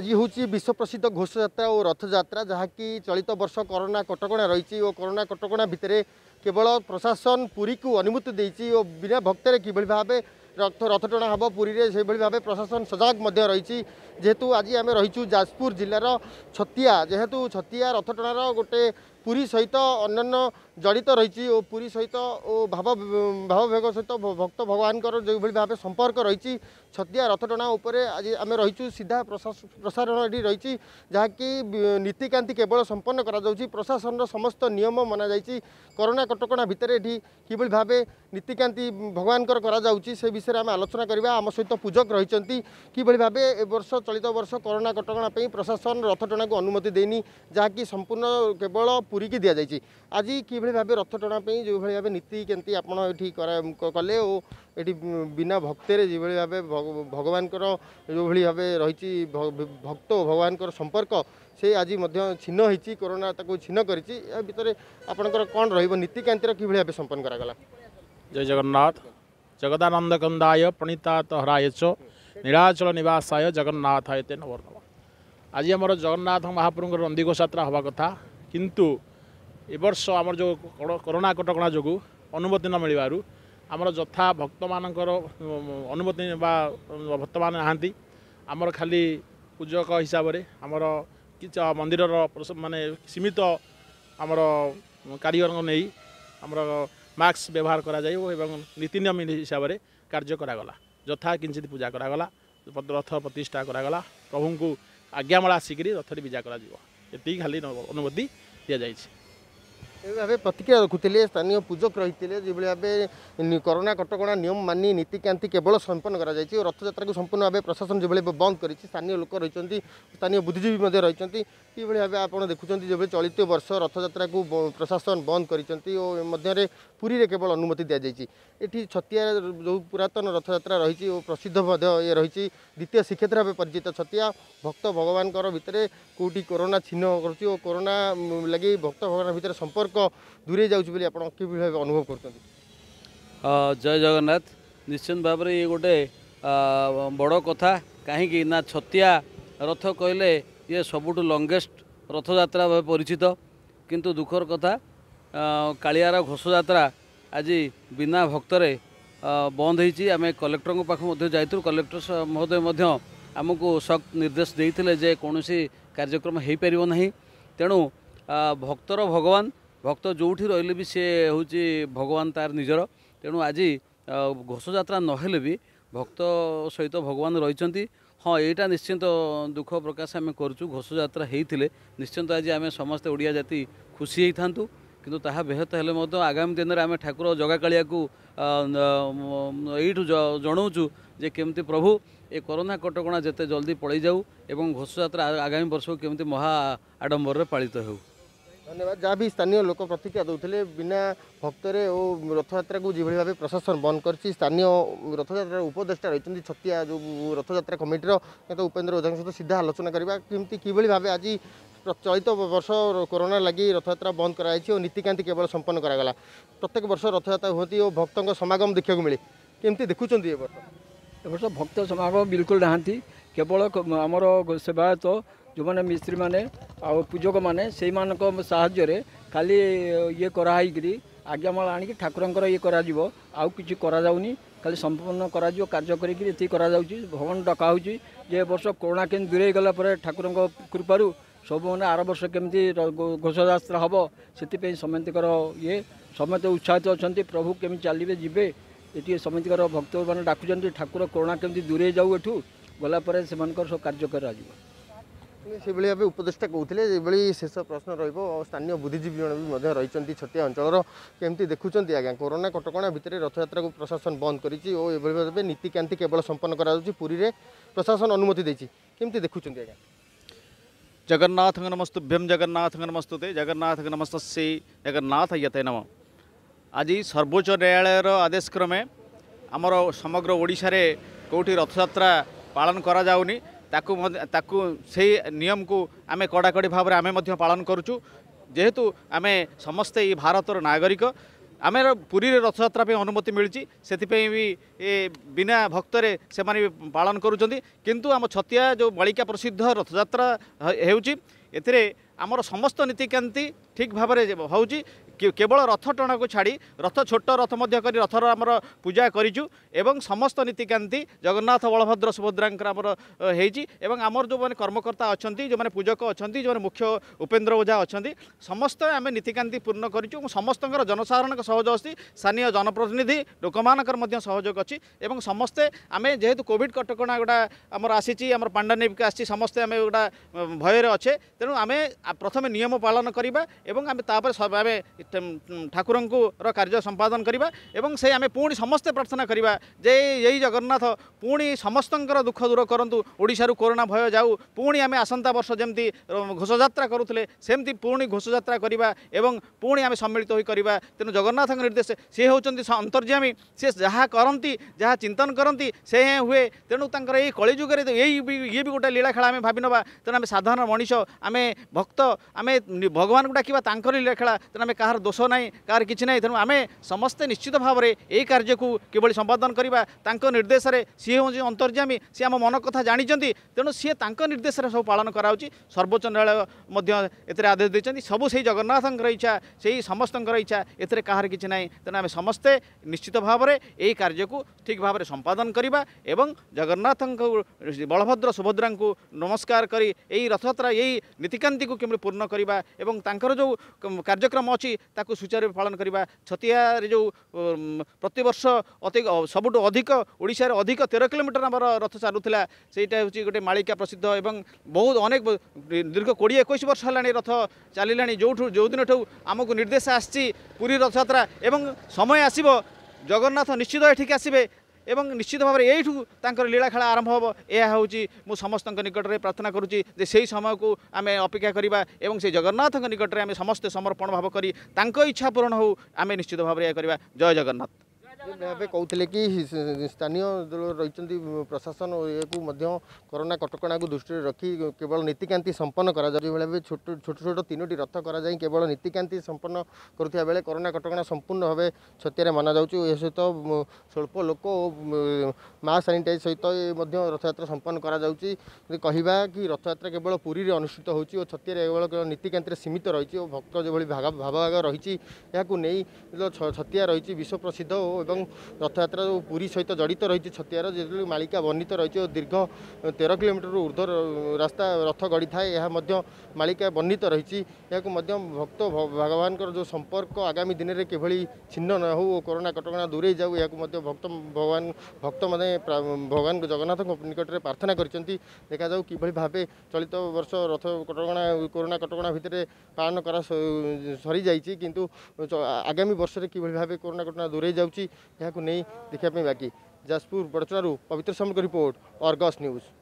আজি হচ্ছে বিশ্বপ্রসিদ্ধ ঘোষযাত্রা ও রথযাত্রা যাকি চলিত বর্ষ করোনা কটকা রয়েছে ও করোনা কটকা ভিতরে কেবল প্রশাসন পুরীকে অনুমতি দিয়েছি ও বিনা ভক্তের কিভাবে ভাবে রথ রথটଣା হব পুরীরে সেইভাবে ভাবে প্রশাসন সজাগ মধ্যে রয়েছে যেহেতু আজ আমি রয়েছু যাজপুর জেলার ছতিয়া যেহেতু ছতিয়া রথটଣାর গোটে ପୁରୀ ସହିତ ଅନ୍ୟାନ୍ୟ ଜଡ଼ିତ ରହିଛି ଓ ପୁରୀ ସହିତ ଓ ଭାବ ଭାବବେଗ ସହିତ ଭକ୍ତ ଭଗବାନଙ୍କର ଯେଉଁଭଳି ଭାବେ ସମ୍ପର୍କ ରହିଛି ଛତିଆ ରଥଟଣା ଉପରେ ଆଜି ଆମେ ରହିଛୁ ସିଧା ପ୍ରସାରଣ ଏଠି ରହିଛି ଯାହାକି ନୀତିକାନ୍ତି କେବଳ ସମ୍ପନ୍ନ କରାଯାଉଛି ପ୍ରଶାସନର ସମସ୍ତ ନିୟମ ମନାଯାଇଛି କରୋନା କଟକଣା ଭିତରେ ଏଠି କିଭଳି ଭାବେ ନୀତିକାନ୍ତି ଭଗବାନଙ୍କର କରାଯାଉଛି ସେ ବିଷୟରେ ଆମେ ଆଲୋଚନା କରିବା ଆମ ସହିତ ପୂଜକ ରହିଛନ୍ତି କିଭଳି ଭାବେ ଏ ବର୍ଷ ଚଳିତ ବର୍ଷ କରୋନା କଟକଣା ପାଇଁ ପ୍ରଶାସନ ରଥଟଣାକୁ ଅନୁମତି ଦେଇନି ଯାହାକି ସମ୍ପୂର୍ଣ୍ଣ କେବଳ পুরীকে দিয়েযাই আজি কিভাবে ভাবে রথ টনা যেভাবে ভাবে নীতি কেমি আপনার এটি কলে ও এটি বিনা ভক্তের যেভাবে ভাবে ভগবানকর যেভাবে ভাবে রয়েছে ভক্ত ও ভগবানকর সম্পর্ক সে আজি ছিন্ন হয়েছি করোনা তাকে ছিন্ন করেছি এ ভিতরে আপনার কম রহব নীতিকান্তির কিভাবে ভাবে সম্পন্ন করা গলা জয় জগন্নাথ জগদানন্দ কন্দায় প্রণীতাত হরায়চ নীলাচল নিবাসায় জগন্নাথায় তেন বর্ণম আজি আমার জগন্নাথ মহাপ্রভুঙ্কর নন্দীঘোষ যাত্রা হওয়া কথা କିନ୍ତୁ ଏ ବର୍ଷ ଆମର ଯେଉଁ କରୋନା କଟକଣା ଯୋଗୁଁ ଅନୁମତି ନ ମିଳିବାରୁ ଆମର ଯଥା ଭକ୍ତମାନଙ୍କର ଅନୁମତି ବା ଭକ୍ତମାନେ ନାହାନ୍ତି ଆମର ଖାଲି ପୂଜକ ହିସାବରେ ଆମର ମନ୍ଦିରର ମାନେ ସୀମିତ ଆମର କାରିଗରଙ୍କୁ ନେଇ ଆମର ମାସ୍କ ବ୍ୟବହାର କରାଯାଇ ଏବଂ ନୀତିନିୟମ ହିସାବରେ କାର୍ଯ୍ୟ କରାଗଲା ଯଥା କିଞ୍ଚିତ ପୂଜା କରାଗଲା ରଥ ପ୍ରତିଷ୍ଠା କରାଗଲା ପ୍ରଭୁଙ୍କୁ ଆଜ୍ଞାମାଳ ଆସିକରି ରଥରେ ବିଜା କରାଯିବ ଏତିକି ଖାଲି ଅନୁମତି ଦିଆଯାଇଛି ଏଭଳି ଭାବେ ପ୍ରତିକ୍ରିୟା ରଖୁଥିଲେ ସ୍ଥାନୀୟ ପୂଜକ ରହିଥିଲେ ଯେଭଳି ଭାବେ କରୋନା କଟକଣା ନିୟମ ମାନି ନୀତିକାନ୍ତି କେବଳ ସମ୍ପନ୍ନ କରାଯାଇଛି ଓ ରଥଯାତ୍ରାକୁ ସମ୍ପୂର୍ଣ୍ଣ ଭାବେ ପ୍ରଶାସନ ଯେଭଳି ବନ୍ଦ କରିଛି ସ୍ଥାନୀୟ ଲୋକ ରହିଛନ୍ତି ସ୍ଥାନୀୟ ବୁଦ୍ଧିଜୀବୀ ମଧ୍ୟ ରହିଛନ୍ତି କିଭଳି ଭାବେ ଆପଣ ଦେଖୁଛନ୍ତି ଯେଭଳି ଚଳିତ ବର୍ଷ ରଥଯାତ୍ରାକୁ ପ୍ରଶାସନ ବନ୍ଦ କରିଛନ୍ତି ଓ ମଧ୍ୟରେ ପୁରୀରେ କେବଳ ଅନୁମତି ଦିଆଯାଇଛି ଏଠି ଛତିଆ ଯେଉଁ ପୁରାତନ ରଥଯାତ୍ରା ରହିଛି ଓ ପ୍ରସିଦ୍ଧ ମଧ୍ୟ ଇଏ ରହିଛି ଦ୍ୱିତୀୟ ଶ୍ରୀକ୍ଷେତ୍ର ଭାବେ ପରିଚିତ ଛତିଆ ଭକ୍ତ ଭଗବାନଙ୍କର ଭିତରେ କେଉଁଠି କରୋନା ଛିହ୍ନ କରୁଛି ଓ କରୋନା ଲାଗି ଭକ୍ତ ଭଗବାନ ଭିତରେ ସମ୍ପର୍କ ଦୂରେଇ ଯାଉଛି ବୋଲି ଆପଣ କିଭଳି ଭାବେ ଅନୁଭବ କରୁଛନ୍ତି ଜୟ ଜଗନ୍ନାଥ ନିଶ୍ଚିନ୍ତ ଭାବରେ ଇଏ ଗୋଟେ ବଡ଼ କଥା କାହିଁକି ନା ଛତିଆ ରଥ କହିଲେ ଇଏ ସବୁଠୁ ଲଙ୍ଗେଷ୍ଟ ରଥଯାତ୍ରା ଭାବେ ପରିଚିତ କିନ୍ତୁ ଦୁଃଖର କଥା କାଳିଆର ଘୋଷଯାତ୍ରା ଆଜି ବିନା ଭକ୍ତରେ ବନ୍ଦ ହୋଇଛି ଆମେ କଲେକ୍ଟରଙ୍କ ପାଖକୁ ମଧ୍ୟ ଯାଇଥିଲୁ କଲେକ୍ଟର ମହୋଦୟ ମଧ୍ୟ ଆମକୁ ସଖତ ନିର୍ଦ୍ଦେଶ ଦେଇଥିଲେ ଯେ କୌଣସି କାର୍ଯ୍ୟକ୍ରମ ହୋଇପାରିବ ନାହିଁ ତେଣୁ ଭକ୍ତର ଭଗବାନ ଭକ୍ତ ଯେଉଁଠି ରହିଲେ ବି ସିଏ ହେଉଛି ଭଗବାନ ତାର ନିଜର ତେଣୁ ଆଜି ଘୋଷଯାତ୍ରା ନହେଲେ ବି ଭକ୍ତ ସହିତ ଭଗବାନ ରହିଛନ୍ତି ହଁ ଏଇଟା ନିଶ୍ଚିନ୍ତ ଦୁଃଖ ପ୍ରକାଶ ଆମେ କରୁଛୁ ଘୋଷଯାତ୍ରା ହେଇଥିଲେ ନିଶ୍ଚିନ୍ତ ଆଜି ଆମେ ସମସ୍ତେ ଓଡ଼ିଆ ଜାତି ଖୁସି ହେଇଥାନ୍ତୁ କିନ୍ତୁ ତାହା ବ୍ୟହତ ହେଲେ ମଧ୍ୟ ଆଗାମୀ ଦିନରେ ଆମେ ଠାକୁର ଜଗାକାଳିଆକୁ ଏଇଠୁ ଜଣାଉଛୁ ଯେ କେମିତି ପ୍ରଭୁ ଏ କରୋନା କଟକଣା ଯେତେ ଜଲ୍ଦି ପଳାଇଯାଉ ଏବଂ ଘୋଷଯାତ୍ରା ଆଗାମୀ ବର୍ଷକୁ କେମିତି ମହା ଆଡ଼ମ୍ବରରେ ପାଳିତ ହେଉ ধন্যবাদ যা বি স্থানীয় লোক প্রতিক্রিয়া দেলে বিনা ভক্তরে ও রথযাত্রাকে যেভাবে ভাবে প্রশাসন বন্ধ করছি স্থানীয় রথযাত্রার উপদেষ্টা রয়েছেন ছতিয়া যে রথযাত্রা কমিটির নেতা উপেন্দ্র ওঝাঙ্ক সহ সিধা আলোচনা করা কমিটি কিভাবে ভাবে আজ চলিত বর্ষ করোনা লাগি রথযাত্রা বন্ধ করা হয়েছে ও নীতিকান্তি কেবল সম্পন্ন করা প্রত্যেক বর্ষ রথযাত্রা হুঁতি ও ভক্ত সমাগম দেখা মিলে কেমতি দেখুছেন এ বর্ষ এ বর্ষ ভক্ত সমাগম বিলকুল না কেবল আমার সেবায়ত ଯେଉଁମାନେ ମିସ୍ତ୍ରୀମାନେ ଆଉ ପୂଜକମାନେ ସେଇମାନଙ୍କ ସାହାଯ୍ୟରେ ଖାଲି ଇଏ କରାହେଇକିରି ଆଜ୍ଞାମାଳ ଆଣିକି ଠାକୁରଙ୍କର ଇଏ କରାଯିବ ଆଉ କିଛି କରାଯାଉନି ଖାଲି ସମ୍ପୂର୍ଣ୍ଣ କରାଯିବ କାର୍ଯ୍ୟ କରିକିରି ଏତିକି କରାଯାଉଛି ଭଗବାନ ଡକା ହେଉଛି ଯେ ଏ ବର୍ଷ କରୋନା କେମିତି ଦୂରେଇ ଗଲା ପରେ ଠାକୁରଙ୍କ କୃପାରୁ ସବୁମାନେ ଆର ବର୍ଷ କେମିତି ଘୋଷଯାତ୍ରା ହେବ ସେଥିପାଇଁ ସମସ୍ତଙ୍କର ଇଏ ସମସ୍ତେ ଉତ୍ସାହିତ ଅଛନ୍ତି ପ୍ରଭୁ କେମିତି ଚାଲିବେ ଯିବେ ଏଠି ସମସ୍ତଙ୍କର ଭକ୍ତମାନେ ଡାକୁଛନ୍ତି ଠାକୁର କରୋନା କେମିତି ଦୂରେଇ ଯାଉ ଏଠୁ ଗଲା ପରେ ସେମାନଙ୍କର ସବୁ କାର୍ଯ୍ୟ କରାଯିବ ସେଭଳି ଭାବେ ଉପଦେଷ୍ଟା କହୁଥିଲେ ଏଭଳି ଶେଷ ପ୍ରଶ୍ନ ରହିବ ଆଉ ସ୍ଥାନୀୟ ବୁଦ୍ଧିଜୀବୀ ଜଣେ ବି ମଧ୍ୟ ରହିଛନ୍ତି ଛତିଆ ଅଞ୍ଚଳର କେମିତି ଦେଖୁଛନ୍ତି ଆଜ୍ଞା କରୋନା କଟକଣା ଭିତରେ ରଥଯାତ୍ରାକୁ ପ୍ରଶାସନ ବନ୍ଦ କରିଛି ଓ ଏଭଳି ଭାବେ ନୀତିକାନ୍ତି କେବଳ ସମ୍ପନ୍ନ କରାଯାଉଛି ପୁରୀରେ ପ୍ରଶାସନ ଅନୁମତି ଦେଇଛି କେମିତି ଦେଖୁଛନ୍ତି ଆଜ୍ଞା ଜଗନ୍ନାଥଙ୍କ ଜଗନ୍ନାଥ ଭେମ୍ ଜଗନ୍ନାଥଙ୍କ ନମସ୍ତୁ ତେ ଜଗନ୍ନାଥଙ୍କ ନମସ୍ତ ସେ ଜଗନ୍ନାଥ ତେ ନମ ଆଜି ସର୍ବୋଚ୍ଚ ନ୍ୟାୟାଳୟର ଆଦେଶ କ୍ରମେ ଆମର ସମଗ୍ର ଓଡ଼ିଶାରେ କେଉଁଠି ରଥଯାତ୍ରା ପାଳନ କରାଯାଉନି कडाकडी भा पान गरुछु जु अहि भारतर नागरिक आमेर पुरीले रथजात्रा पनि अनुमति मिचिसपि बिना भक्तले समा पान गरुन्छ किन आम जो मालिक प्रसिद्ध रथजात्रा हुन्छ एम्र समस्त नीतिकानी ठिक भावी কেবল রথ টণাকু ছাড়ি রথ ছোট রথ মধ্য করে রথর আমার পূজা করিছু এবং সমস্ত নীতিকান্তি জগন্নাথ বলভদ্র সুভদ্রাঙ্কর আমার হয়েছি এবং আমার যে কর্মকর্তা অনেক যে পূজক অনেক যে মুখ্য উপেন্দ্র ওঝা অনেক সমস্ত আমি নীতিকান্তি পূর্ণ করিছু এবং সমস্ত জনসাধারণ সহযোগ অছি স্থানীয় জনপ্রতিনিধি লোক সহযোগ অছি এবং সমস্তে আমি যেহেতু কোভিড কটকা গোটা আমার আসিছি আমার পাণ্ডানিক আসছি সমস্তে আমি গোটা ভয়ের অছে তেমন আমি প্রথমে নিয়ম পালন করা এবং আমি তাপরে আমি ଠାକୁରଙ୍କର କାର୍ଯ୍ୟ ସମ୍ପାଦନ କରିବା ଏବଂ ସେ ଆମେ ପୁଣି ସମସ୍ତେ ପ୍ରାର୍ଥନା କରିବା ଯେ ଏଇ ଜଗନ୍ନାଥ ପୁଣି ସମସ୍ତଙ୍କର ଦୁଃଖ ଦୂର କରନ୍ତୁ ଓଡ଼ିଶାରୁ କରୋନା ଭୟ ଯାଉ ପୁଣି ଆମେ ଆସନ୍ତା ବର୍ଷ ଯେମିତି ଘୋଷଯାତ୍ରା କରୁଥିଲେ ସେମିତି ପୁଣି ଘୋଷଯାତ୍ରା କରିବା ଏବଂ ପୁଣି ଆମେ ସମ୍ମିଳିତ ହୋଇ କରିବା ତେଣୁ ଜଗନ୍ନାଥଙ୍କ ନିର୍ଦ୍ଦେଶ ସେ ହେଉଛନ୍ତି ଅନ୍ତର୍ଯ୍ୟାମୀ ସେ ଯାହା କରନ୍ତି ଯାହା ଚିନ୍ତନ କରନ୍ତି ସେ ହିଁ ହୁଏ ତେଣୁ ତାଙ୍କର ଏଇ କଳିଯୁଗରେ ଏଇ ବି ଇଏ ବି ଗୋଟେ ଲୀଳା ଖେଳ ଆମେ ଭାବିନେବା ତେଣୁ ଆମେ ସାଧାରଣ ମଣିଷ ଆମେ ଭକ୍ତ ଆମେ ଭଗବାନଙ୍କୁ ଡାକିବା ତାଙ୍କର ଲୀଳା ଖେଳା ତେଣୁ ଆମେ କାହାର दोष ना कार कि ना तेणु आम समस्ते निश्चित भाव में यही कार्य को किभली संपादन करवा निर्देश सी हूँ अंतर्जामी सी आम मन कथा जानी तेणु सी निर्देश सब पालन करा सर्वोच्च न्यायालय आदेश देते सबू से जगन्नाथ इच्छा से ही समस्त इच्छा एथे कहार कि ना तेणु समस्ते निश्चित भाव में यही कार्य को ठीक भाव में संपादन करवा जगन्नाथ बलभद्र सुभद्रा नमस्कार कर रथयात्रा यही नीतिकांति को किमि पूर्ण करवा जो कार्यक्रम अच्छी ତାକୁ ସୁଚାରୁରୂପେ ପାଳନ କରିବା ଛତିଆରେ ଯେଉଁ ପ୍ରତିବର୍ଷ ଅତି ସବୁଠୁ ଅଧିକ ଓଡ଼ିଶାରେ ଅଧିକ ତେର କିଲୋମିଟର ଆମର ରଥ ଚାଲୁଥିଲା ସେଇଟା ହେଉଛି ଗୋଟେ ମାଳିକା ପ୍ରସିଦ୍ଧ ଏବଂ ବହୁତ ଅନେକ ଦୀର୍ଘ କୋଡ଼ିଏ ଏକୋଇଶ ବର୍ଷ ହେଲାଣି ରଥ ଚାଲିଲାଣି ଯେଉଁଠୁ ଯେଉଁଦିନଠୁ ଆମକୁ ନିର୍ଦ୍ଦେଶ ଆସିଛି ପୁରୀ ରଥଯାତ୍ରା ଏବଂ ସମୟ ଆସିବ ଜଗନ୍ନାଥ ନିଶ୍ଚିତ ଏଠିକି ଆସିବେ ଏବଂ ନିଶ୍ଚିତ ଭାବରେ ଏଇଠୁ ତାଙ୍କର ଲୀଳାଖେଳା ଆରମ୍ଭ ହେବ ଏହା ହେଉଛି ମୁଁ ସମସ୍ତଙ୍କ ନିକଟରେ ପ୍ରାର୍ଥନା କରୁଛି ଯେ ସେହି ସମୟକୁ ଆମେ ଅପେକ୍ଷା କରିବା ଏବଂ ସେ ଜଗନ୍ନାଥଙ୍କ ନିକଟରେ ଆମେ ସମସ୍ତେ ସମର୍ପଣ ଭାବ କରି ତାଙ୍କ ଇଚ୍ଛା ପୂରଣ ହେଉ ଆମେ ନିଶ୍ଚିତ ଭାବରେ ଏହା କରିବା ଜୟ ଜଗନ୍ନାଥ ଭାବେ କହୁଥିଲେ କି ସ୍ଥାନୀୟ ଦଳ ରହିଛନ୍ତି ପ୍ରଶାସନ ଏହାକୁ ମଧ୍ୟ କରୋନା କଟକଣାକୁ ଦୃଷ୍ଟିରେ ରଖି କେବଳ ନୀତିକାନ୍ତି ସମ୍ପନ୍ନ କରାଯାଉ ଯେଉଁଭଳି ଭାବେ ଛୋଟ ଛୋଟ ଛୋଟ ତିନୋଟି ରଥ କରାଯାଇ କେବଳ ନୀତିକାନ୍ତି ସମ୍ପନ୍ନ କରୁଥିବା ବେଳେ କରୋନା କଟକଣା ସମ୍ପୂର୍ଣ୍ଣ ଭାବେ ଛତିଆରେ ମନାଯାଉଛି ଏ ସହିତ ସ୍ୱଳ୍ପ ଲୋକ ଓ ମାସ୍କ ସାନିଟାଇଜ୍ ସହିତ ମଧ୍ୟ ରଥଯାତ୍ରା ସମ୍ପନ୍ନ କରାଯାଉଛି କହିବା କି ରଥଯାତ୍ରା କେବଳ ପୁରୀରେ ଅନୁଷ୍ଠିତ ହେଉଛି ଓ ଛତିଆରେ କେବଳ ନୀତିକାନ୍ତିରେ ସୀମିତ ରହିଛି ଓ ଭକ୍ତ ଯେଭଳି ଭାବଭାଗ ରହିଛି ଏହାକୁ ନେଇ ଛତିଆ ରହିଛି ବିଶ୍ୱ ପ୍ରସିଦ୍ଧ ଓ ଏବଂ ଏବଂ ରଥଯାତ୍ରା ଯେଉଁ ପୁରୀ ସହିତ ଜଡ଼ିତ ରହିଛି ଛତିଆର ଯେଉଁ ମାଳିକା ବର୍ଣ୍ଣିତ ରହିଛି ଓ ଦୀର୍ଘ ତେର କିଲୋମିଟରରୁ ଉର୍ଦ୍ଧ୍ୱ ରାସ୍ତା ରଥ ଗଢ଼ିଥାଏ ଏହା ମଧ୍ୟ ମାଳିକା ବର୍ଣ୍ଣିତ ରହିଛି ଏହାକୁ ମଧ୍ୟ ଭକ୍ତ ଭଗବାନଙ୍କର ଯେଉଁ ସମ୍ପର୍କ ଆଗାମୀ ଦିନରେ କିଭଳି ଛିନ୍ନ ନ ହେଉ ଓ କରୋନା କଟକଣା ଦୂରେଇ ଯାଉ ଏହାକୁ ମଧ୍ୟ ଭକ୍ତ ଭଗବାନ ଭକ୍ତମାନେ ଭଗବାନ ଜଗନ୍ନାଥଙ୍କ ନିକଟରେ ପ୍ରାର୍ଥନା କରିଛନ୍ତି ଦେଖାଯାଉ କିଭଳି ଭାବେ ଚଳିତ ବର୍ଷ ରଥ କଟକଣା କରୋନା କଟକଣା ଭିତରେ ପାଳନ କରା ସରିଯାଇଛି କିନ୍ତୁ ଆଗାମୀ ବର୍ଷରେ କିଭଳି ଭାବେ କରୋନା କଟକଣା ଦୂରେଇ ଯାଉଛି यहाँ नहीं देखापी बाकी जाजपुर बड़चणारू पवित्र समय रिपोर्ट अरगस न्यूज